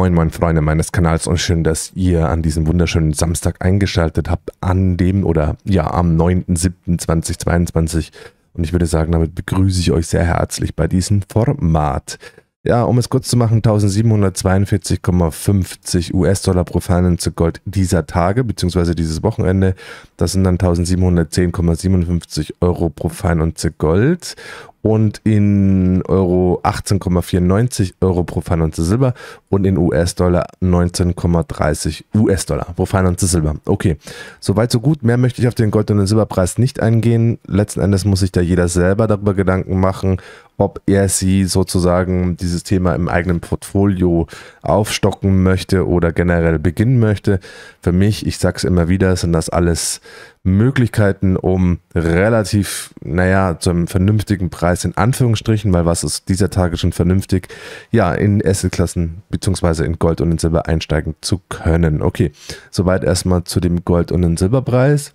Moin, moin, Freunde meines Kanals und schön, dass ihr an diesem wunderschönen Samstag eingeschaltet habt, an dem oder ja, am 9.7.2022. Und ich würde sagen, damit begrüße ich euch sehr herzlich bei diesem Format. Ja, um es kurz zu machen, 1742,50 US-Dollar pro Finance zu Gold dieser Tage, beziehungsweise dieses Wochenende. Das sind dann 1710,57 Euro pro Finance Gold und in Euro 18,94 Euro pro Finance Silber und in US-Dollar 19,30 US-Dollar pro Finance Silber. Okay, soweit so gut. Mehr möchte ich auf den Gold- und den Silberpreis nicht eingehen. Letzten Endes muss sich da jeder selber darüber Gedanken machen, ob er sie sozusagen dieses Thema im eigenen Portfolio aufstocken möchte oder generell beginnen möchte. Für mich, ich sage es immer wieder, sind das alles Möglichkeiten, um relativ, naja, zu einem vernünftigen Preis in Anführungsstrichen, weil was ist dieser Tage schon vernünftig, ja, in Assetklassen bzw. in Gold und in Silber einsteigen zu können. Okay, soweit erstmal zu dem Gold- und in Silberpreis.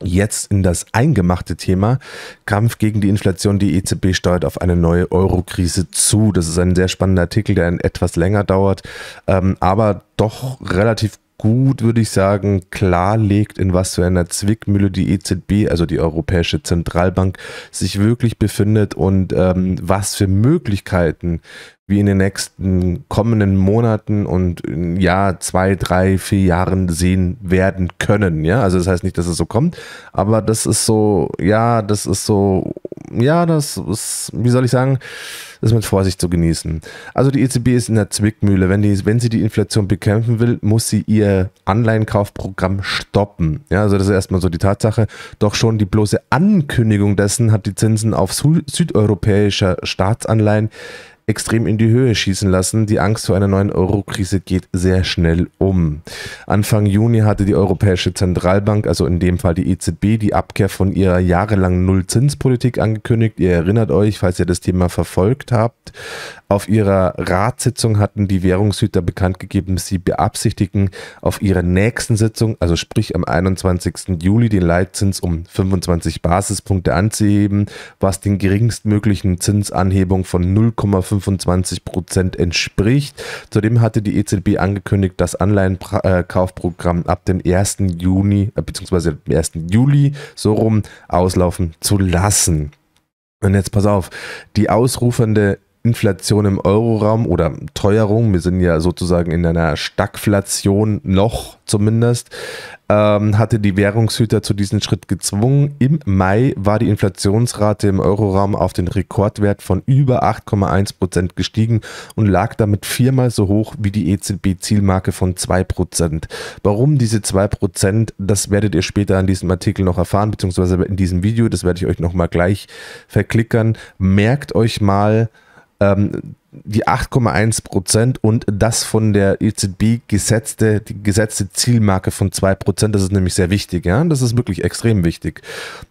Jetzt in das eingemachte Thema Kampf gegen die Inflation. Die EZB steuert auf eine neue Euro-Krise zu. Das ist ein sehr spannender Artikel, der etwas länger dauert, ähm, aber doch relativ gut, würde ich sagen, klarlegt, in was für einer Zwickmühle die EZB, also die Europäische Zentralbank, sich wirklich befindet und ähm, was für Möglichkeiten wir in den nächsten kommenden Monaten und ähm, ja, zwei, drei, vier Jahren sehen werden können. Ja, also das heißt nicht, dass es so kommt, aber das ist so, ja, das ist so ja, das ist, wie soll ich sagen, ist mit Vorsicht zu genießen. Also die EZB ist in der Zwickmühle. Wenn, die, wenn sie die Inflation bekämpfen will, muss sie ihr Anleihenkaufprogramm stoppen. Ja, also das ist erstmal so die Tatsache. Doch schon die bloße Ankündigung dessen hat die Zinsen auf südeuropäischer Staatsanleihen extrem in die Höhe schießen lassen. Die Angst vor einer neuen Euro-Krise geht sehr schnell um. Anfang Juni hatte die Europäische Zentralbank, also in dem Fall die EZB, die Abkehr von ihrer jahrelangen Nullzinspolitik angekündigt. Ihr erinnert euch, falls ihr das Thema verfolgt habt, auf ihrer Ratssitzung hatten die Währungshüter bekannt gegeben, sie beabsichtigen, auf ihrer nächsten Sitzung, also sprich am 21. Juli, den Leitzins um 25 Basispunkte anzuheben, was den geringstmöglichen Zinsanhebung von 0,5 25 Prozent entspricht. Zudem hatte die EZB angekündigt, das Anleihenkaufprogramm ab dem 1. Juni äh, bzw. 1. Juli so rum auslaufen zu lassen. Und jetzt pass auf, die ausrufende Inflation im Euroraum oder Teuerung, wir sind ja sozusagen in einer Stagflation noch zumindest, ähm, hatte die Währungshüter zu diesem Schritt gezwungen. Im Mai war die Inflationsrate im Euroraum auf den Rekordwert von über 8,1 Prozent gestiegen und lag damit viermal so hoch wie die EZB-Zielmarke von 2 Prozent. Warum diese 2 Prozent, das werdet ihr später an diesem Artikel noch erfahren, beziehungsweise in diesem Video, das werde ich euch nochmal gleich verklickern. Merkt euch mal, ähm, die 8,1 Prozent und das von der EZB gesetzte, die gesetzte Zielmarke von 2 Prozent. Das ist nämlich sehr wichtig. Ja? Das ist wirklich extrem wichtig.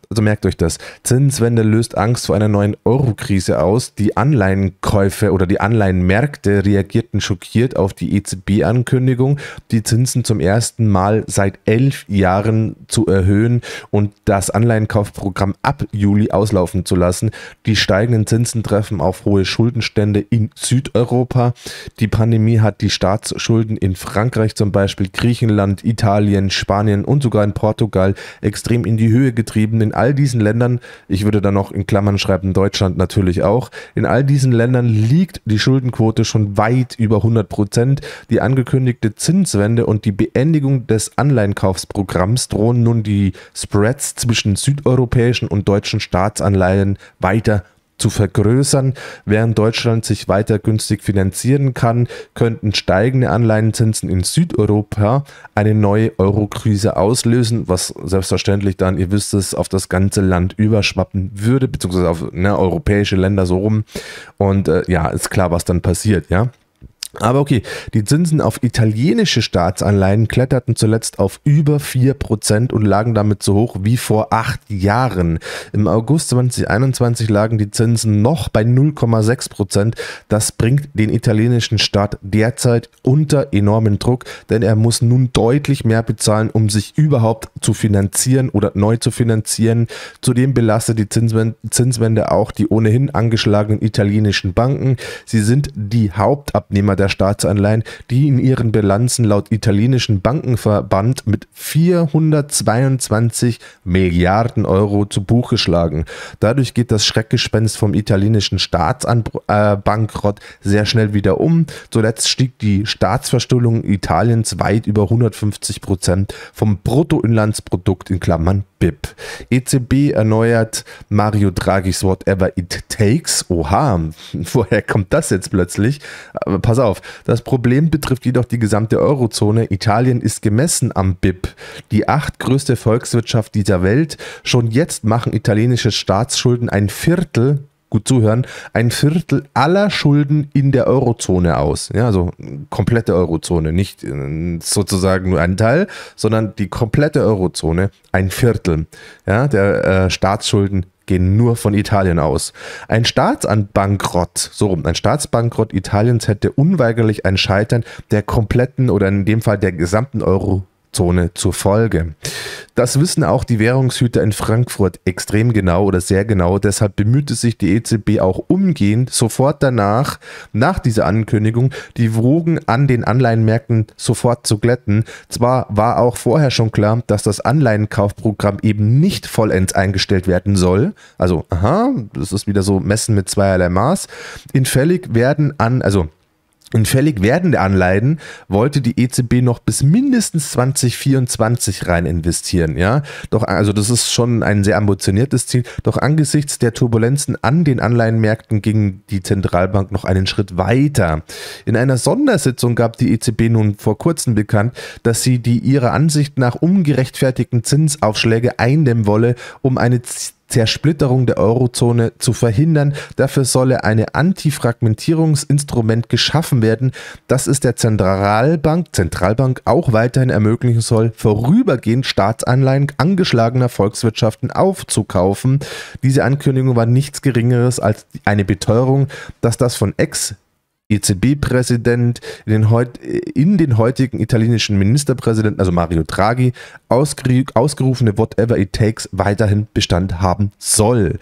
Also merkt euch das. Zinswende löst Angst vor einer neuen Euro-Krise aus. Die Anleihenkäufe oder die Anleihenmärkte reagierten schockiert auf die EZB-Ankündigung, die Zinsen zum ersten Mal seit elf Jahren zu erhöhen und das Anleihenkaufprogramm ab Juli auslaufen zu lassen. Die steigenden Zinsen treffen auf hohe Schuldenstände in Südeuropa. Die Pandemie hat die Staatsschulden in Frankreich zum Beispiel, Griechenland, Italien, Spanien und sogar in Portugal extrem in die Höhe getrieben. In all diesen Ländern, ich würde da noch in Klammern schreiben, Deutschland natürlich auch, in all diesen Ländern liegt die Schuldenquote schon weit über 100 Prozent. Die angekündigte Zinswende und die Beendigung des Anleihenkaufsprogramms drohen nun die Spreads zwischen südeuropäischen und deutschen Staatsanleihen weiter zu vergrößern. Während Deutschland sich weiter günstig finanzieren kann, könnten steigende Anleihenzinsen in Südeuropa eine neue Euro-Krise auslösen, was selbstverständlich dann, ihr wisst es, auf das ganze Land überschwappen würde, beziehungsweise auf ne, europäische Länder so rum. Und äh, ja, ist klar, was dann passiert, ja. Aber okay, die Zinsen auf italienische Staatsanleihen kletterten zuletzt auf über 4% und lagen damit so hoch wie vor acht Jahren. Im August 2021 lagen die Zinsen noch bei 0,6%. Das bringt den italienischen Staat derzeit unter enormen Druck, denn er muss nun deutlich mehr bezahlen, um sich überhaupt zu finanzieren oder neu zu finanzieren. Zudem belastet die Zinswende auch die ohnehin angeschlagenen italienischen Banken. Sie sind die Hauptabnehmer der Mailänder Staatsanleihen, die in ihren Bilanzen laut italienischen Bankenverband mit 422 Milliarden Euro zu Buche schlagen. Dadurch geht das Schreckgespenst vom italienischen Staatsbankrott äh, sehr schnell wieder um. Zuletzt stieg die Staatsverschuldung Italiens weit über 150 Prozent vom Bruttoinlandsprodukt in Klammern BIP. EZB erneuert Mario Draghis Whatever It Takes. Oha, woher kommt das jetzt plötzlich? Aber pass auf, das Problem betrifft jedoch die gesamte Eurozone. Italien ist gemessen am BIP die achtgrößte Volkswirtschaft dieser Welt. Schon jetzt machen italienische Staatsschulden ein Viertel gut zuhören, ein Viertel aller Schulden in der Eurozone aus. Ja, also komplette Eurozone, nicht äh, sozusagen nur ein Teil, sondern die komplette Eurozone, ein Viertel ja, der äh, Staatsschulden gehen nur von Italien aus. Ein Staatsbankrott, so rum, ein Staatsbankrott Italiens hätte unweigerlich ein Scheitern der kompletten oder in dem Fall der gesamten Euro Zone zur Folge. Das wissen auch die Währungshüter in Frankfurt extrem genau oder sehr genau. Deshalb bemühte sich die EZB auch umgehend sofort danach, nach dieser Ankündigung, die Wogen an den Anleihenmärkten sofort zu glätten. Zwar war auch vorher schon klar, dass das Anleihenkaufprogramm eben nicht vollends eingestellt werden soll. Also, aha, das ist wieder so Messen mit zweierlei Maß. Infällig werden an, also in fällig werdende Anleihen wollte die EZB noch bis mindestens 2024 rein investieren, ja. Doch, also das ist schon ein sehr ambitioniertes Ziel. Doch angesichts der Turbulenzen an den Anleihenmärkten ging die Zentralbank noch einen Schritt weiter. In einer Sondersitzung gab die EZB nun vor kurzem bekannt, dass sie die ihrer Ansicht nach ungerechtfertigten Zinsaufschläge eindämmen wolle, um eine Zersplitterung der Eurozone zu verhindern. Dafür solle eine Antifragmentierungsinstrument geschaffen werden, das es der Zentralbank, Zentralbank auch weiterhin ermöglichen soll, vorübergehend Staatsanleihen angeschlagener Volkswirtschaften aufzukaufen. Diese Ankündigung war nichts Geringeres als eine Beteuerung, dass das von Ex- EZB-Präsident, in, in, den heutigen italienischen Ministerpräsidenten, also Mario Draghi, ausgerufene Whatever It Takes weiterhin Bestand haben soll.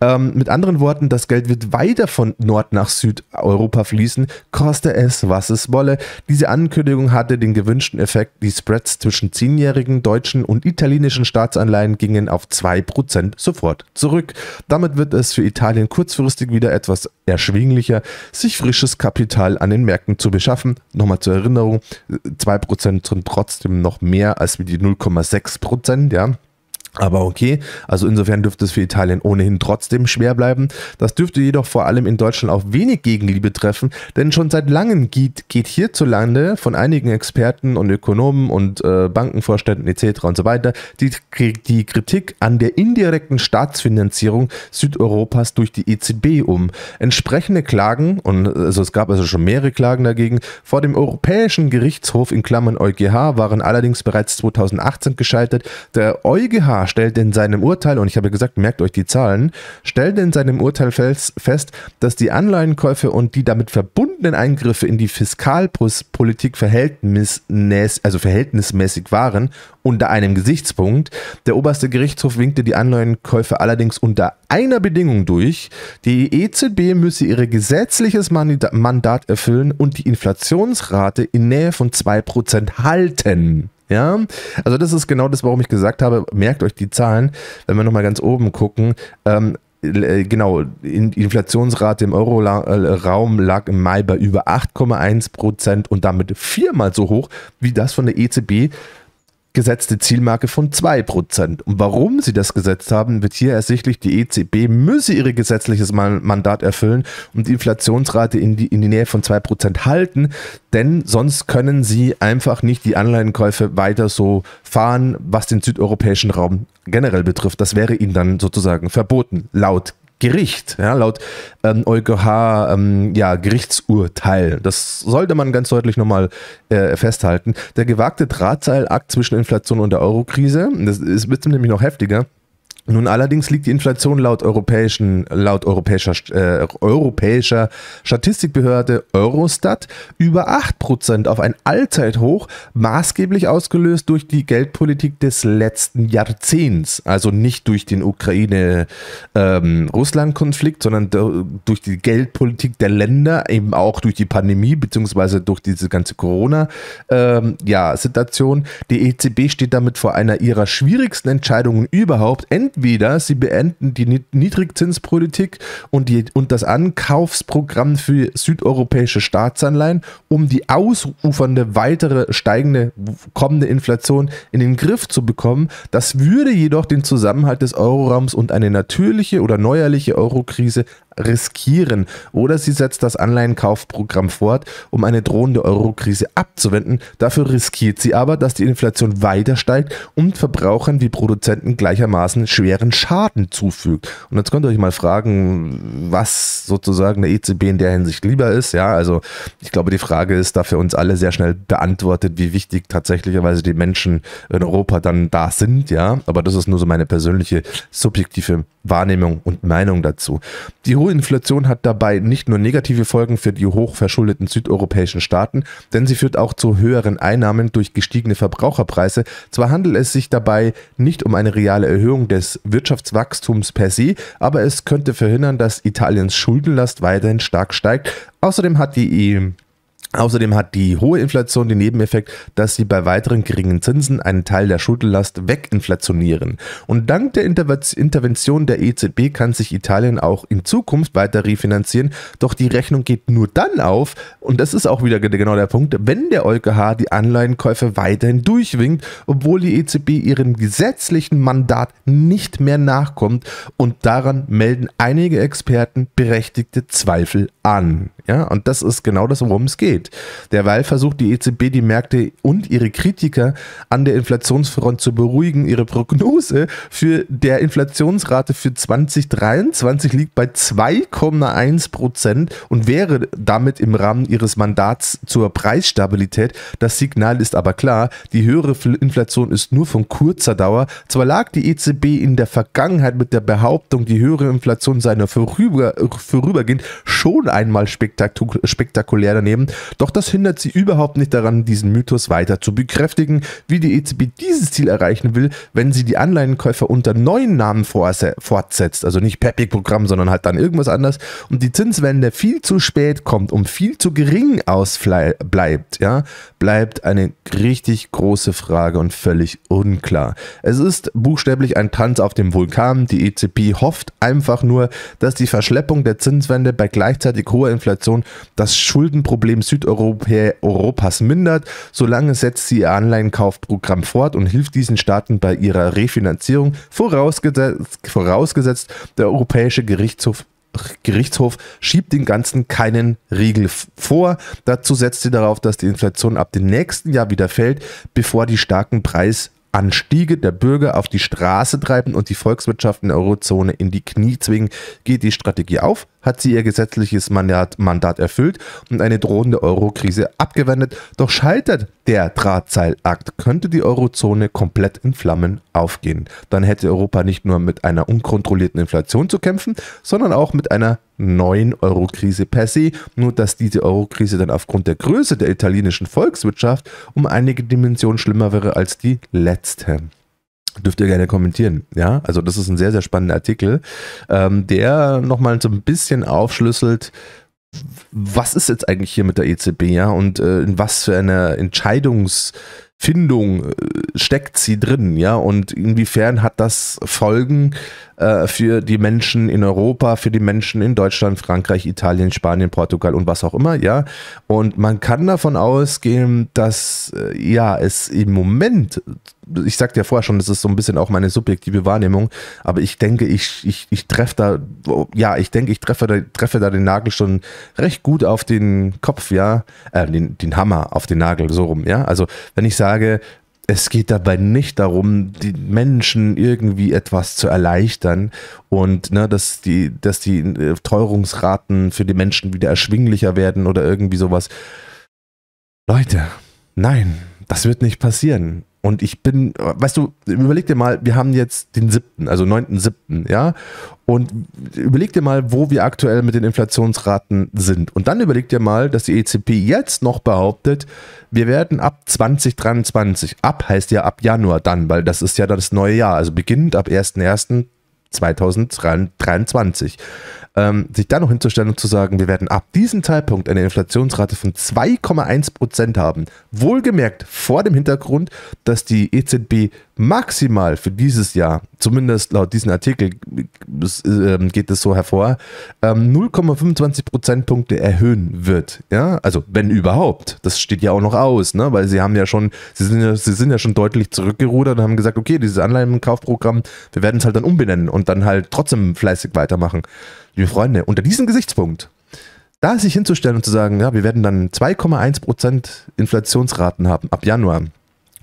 Ähm, mit anderen Worten, das Geld wird weiter von Nord nach Südeuropa fließen, koste es, was es wolle. Diese Ankündigung hatte den gewünschten Effekt, die Spreads zwischen zehnjährigen deutschen und italienischen Staatsanleihen gingen auf 2% sofort zurück. Damit wird es für Italien kurzfristig wieder etwas erschwinglicher, sich frisches Kapital Kapital an den Märkten zu beschaffen. Nochmal zur Erinnerung, 2% sind trotzdem noch mehr als wie die 0,6%, ja. Aber okay, also insofern dürfte es für Italien ohnehin trotzdem schwer bleiben. Das dürfte jedoch vor allem in Deutschland auch wenig Gegenliebe treffen, denn schon seit langem geht, geht hierzulande von einigen Experten und Ökonomen und äh, Bankenvorständen etc. und so weiter die, die Kritik an der indirekten Staatsfinanzierung Südeuropas durch die EZB um. Entsprechende Klagen, und also es gab also schon mehrere Klagen dagegen, vor dem Europäischen Gerichtshof in Klammern EuGH waren allerdings bereits 2018 gescheitert. Der EuGH stellt in seinem Urteil, und ich habe gesagt, merkt euch die Zahlen, stellt in seinem Urteil fest, dass die Anleihenkäufe und die damit verbundenen Eingriffe in die Fiskalpolitik also verhältnismäßig waren unter einem Gesichtspunkt. Der oberste Gerichtshof winkte die Anleihenkäufe allerdings unter einer Bedingung durch. Die EZB müsse ihr gesetzliches Mandat erfüllen und die Inflationsrate in Nähe von 2% halten. Ja, also das ist genau das, warum ich gesagt habe, merkt euch die Zahlen, wenn wir nochmal ganz oben gucken. Ähm, äh, genau, Inflationsrate im Euro-Raum äh, lag im Mai bei über 8,1 Prozent und damit viermal so hoch wie das von der EZB gesetzte Zielmarke von 2%. Und warum sie das gesetzt haben, wird hier ersichtlich, die EZB müsse ihr gesetzliches Mandat erfüllen und die Inflationsrate in die, in die Nähe von 2% halten, denn sonst können sie einfach nicht die Anleihenkäufe weiter so fahren, was den südeuropäischen Raum generell betrifft. Das wäre ihnen dann sozusagen verboten, laut Gericht, ja, laut ähm, EuGH ähm, ja, Gerichtsurteil. Das sollte man ganz deutlich nochmal äh, festhalten. Der gewagte Drahtseilakt zwischen Inflation und der Eurokrise, das ist, wird nämlich noch heftiger, nun allerdings liegt die Inflation laut, europäischen, laut europäischer, äh, europäischer Statistikbehörde Eurostat über 8% auf ein Allzeithoch, maßgeblich ausgelöst durch die Geldpolitik des letzten Jahrzehnts. Also nicht durch den Ukraine-Russland-Konflikt, ähm, sondern durch die Geldpolitik der Länder, eben auch durch die Pandemie beziehungsweise durch diese ganze Corona-Situation. Ähm, ja, die EZB steht damit vor einer ihrer schwierigsten Entscheidungen überhaupt. Entweder entweder sie beenden die Niedrigzinspolitik und, die, und das Ankaufsprogramm für südeuropäische Staatsanleihen, um die ausufernde weitere steigende kommende Inflation in den Griff zu bekommen. Das würde jedoch den Zusammenhalt des Euroraums und eine natürliche oder neuerliche Eurokrise riskieren. Oder sie setzt das Anleihenkaufprogramm fort, um eine drohende Eurokrise abzuwenden. Dafür riskiert sie aber, dass die Inflation weiter steigt und Verbrauchern wie Produzenten gleichermaßen schweren Schaden zufügt. Und jetzt könnt ihr euch mal fragen, was sozusagen der EZB in der Hinsicht lieber ist. Ja, also ich glaube, die Frage ist da für uns alle sehr schnell beantwortet, wie wichtig tatsächlicherweise die Menschen in Europa dann da sind. Ja, aber das ist nur so meine persönliche subjektive Wahrnehmung und Meinung dazu. Die hohe Inflation hat dabei nicht nur negative Folgen für die hochverschuldeten südeuropäischen Staaten, denn sie führt auch zu höheren Einnahmen durch gestiegene Verbraucherpreise. Zwar handelt es sich dabei nicht um eine reale Erhöhung des Wirtschaftswachstums per se, aber es könnte verhindern, dass Italiens Schuldenlast weiterhin stark steigt. Außerdem hat die e Außerdem hat die hohe Inflation den Nebeneffekt, dass sie bei weiteren geringen Zinsen einen Teil der Schuldlast weginflationieren. Und dank der Intervention der EZB kann sich Italien auch in Zukunft weiter refinanzieren, doch die Rechnung geht nur dann auf, und das ist auch wieder genau der Punkt, wenn der EuGH die Anleihenkäufe weiterhin durchwinkt, obwohl die EZB ihrem gesetzlichen Mandat nicht mehr nachkommt und daran melden einige Experten berechtigte Zweifel an. Ja, und das ist genau das, worum es geht. Derweil versucht die EZB die Märkte und ihre Kritiker an der Inflationsfront zu beruhigen. Ihre Prognose für der Inflationsrate für 2023 liegt bei 2,1 Prozent und wäre damit im Rahmen ihres Mandats zur Preisstabilität. Das Signal ist aber klar, die höhere Inflation ist nur von kurzer Dauer. Zwar lag die EZB in der Vergangenheit mit der Behauptung, die höhere Inflation sei nur vorüber, vorübergehend schon einmal spektakulär spektaku spektakulär daneben, doch das hindert sie überhaupt nicht daran, diesen Mythos weiter zu bekräftigen, wie die EZB dieses Ziel erreichen will, wenn sie die Anleihenkäufer unter neuen Namen fortsetzt, also nicht Peppig-Programm, sondern halt dann irgendwas anders. und die Zinswende viel zu spät kommt und viel zu gering ausbleibt, ja, bleibt eine richtig große Frage und völlig unklar. Es ist buchstäblich ein Tanz auf dem Vulkan, die EZB hofft einfach nur, dass die Verschleppung der Zinswende bei gleichzeitig hoher Inflation Inflation das Schuldenproblem Südeuropas mindert, solange setzt sie ihr Anleihenkaufprogramm fort und hilft diesen Staaten bei ihrer Refinanzierung, vorausgesetzt, vorausgesetzt der Europäische Gerichtshof Gerichtshof schiebt den Ganzen keinen Riegel vor. Dazu setzt sie darauf, dass die Inflation ab dem nächsten Jahr wieder fällt, bevor die starken Preis- Anstiege der Bürger auf die Straße treiben und die Volkswirtschaften der Eurozone in die Knie zwingen. Geht die Strategie auf? Hat sie ihr gesetzliches Mandat, Mandat erfüllt und eine drohende Euro-Krise abgewendet? Doch scheitert der Drahtseilakt, könnte die Eurozone komplett in Flammen aufgehen. Dann hätte Europa nicht nur mit einer unkontrollierten Inflation zu kämpfen, sondern auch mit einer 9-Euro-Krise per se, nur dass diese Euro-Krise dann aufgrund der Größe der italienischen Volkswirtschaft um einige Dimensionen schlimmer wäre als die letzte. Dürft ihr gerne kommentieren. Ja, also das ist ein sehr, sehr spannender Artikel, ähm, der nochmal so ein bisschen aufschlüsselt, was ist jetzt eigentlich hier mit der EZB, ja, und äh, in was für einer Entscheidungs- Findung äh, steckt sie drin, ja, und inwiefern hat das Folgen äh, für die Menschen in Europa, für die Menschen in Deutschland, Frankreich, Italien, Spanien, Portugal und was auch immer, ja. Und man kann davon ausgehen, dass äh, ja es im Moment ich sagte ja vorher schon, das ist so ein bisschen auch meine subjektive Wahrnehmung, aber ich denke, ich, ich, ich treffe da, ja, ich denke, ich treffe da, treffe da den Nagel schon recht gut auf den Kopf, ja, äh, den, den Hammer auf den Nagel, so rum, ja. Also, wenn ich sage, es geht dabei nicht darum, den Menschen irgendwie etwas zu erleichtern und ne, dass die, dass die äh, Teuerungsraten für die Menschen wieder erschwinglicher werden oder irgendwie sowas. Leute, nein, das wird nicht passieren. Und ich bin, weißt du, überleg dir mal, wir haben jetzt den 7., also neunten ja? Und überleg dir mal, wo wir aktuell mit den Inflationsraten sind. Und dann überleg dir mal, dass die EZB jetzt noch behauptet, wir werden ab 2023, ab heißt ja ab Januar dann, weil das ist ja das neue Jahr, also beginnt ab 1.1.2023 ähm, sich da noch hinzustellen und zu sagen, wir werden ab diesem Zeitpunkt eine Inflationsrate von 2,1 haben. Wohlgemerkt vor dem Hintergrund, dass die EZB maximal für dieses Jahr, zumindest laut diesem Artikel ähm, geht es so hervor, 0,25 ähm, Prozentpunkte erhöhen wird. Ja, also wenn überhaupt. Das steht ja auch noch aus, ne? weil sie haben ja schon, sie sind ja, sie sind ja schon deutlich zurückgerudert und haben gesagt, okay, dieses Anleihenkaufprogramm, wir werden es halt dann umbenennen und dann halt trotzdem fleißig weitermachen. Liebe Freunde, unter diesem Gesichtspunkt da sich hinzustellen und zu sagen, ja, wir werden dann 2,1% Prozent Inflationsraten haben ab Januar,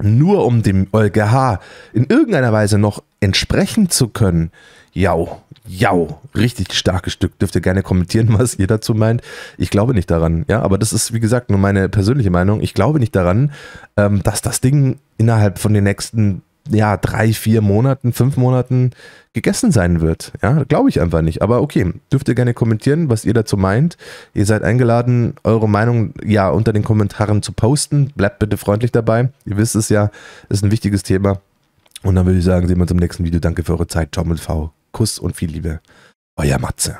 nur um dem EuGH in irgendeiner Weise noch entsprechen zu können. Jau, jau, richtig starkes Stück. Dürft ihr gerne kommentieren, was ihr dazu meint. Ich glaube nicht daran, ja, aber das ist, wie gesagt, nur meine persönliche Meinung. Ich glaube nicht daran, ähm, dass das Ding innerhalb von den nächsten ja, drei, vier Monaten, fünf Monaten gegessen sein wird. Ja, glaube ich einfach nicht. Aber okay, dürft ihr gerne kommentieren, was ihr dazu meint. Ihr seid eingeladen, eure Meinung ja unter den Kommentaren zu posten. Bleibt bitte freundlich dabei. Ihr wisst es ja, ist ein wichtiges Thema. Und dann würde ich sagen, sehen wir uns im nächsten Video. Danke für eure Zeit. Ciao mit V. Kuss und viel Liebe. Euer Matze.